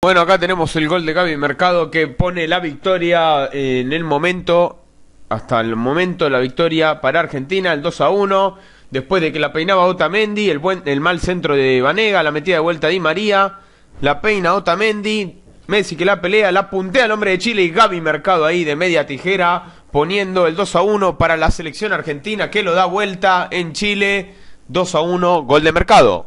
Bueno, acá tenemos el gol de Gaby Mercado que pone la victoria eh, en el momento, hasta el momento la victoria para Argentina, el 2 a 1, después de que la peinaba Otamendi, el, buen, el mal centro de Vanega, la metida de vuelta Di María, la peina Otamendi, Messi que la pelea, la puntea el hombre de Chile y Gaby Mercado ahí de media tijera poniendo el 2 a 1 para la selección argentina que lo da vuelta en Chile, 2 a 1, gol de Mercado.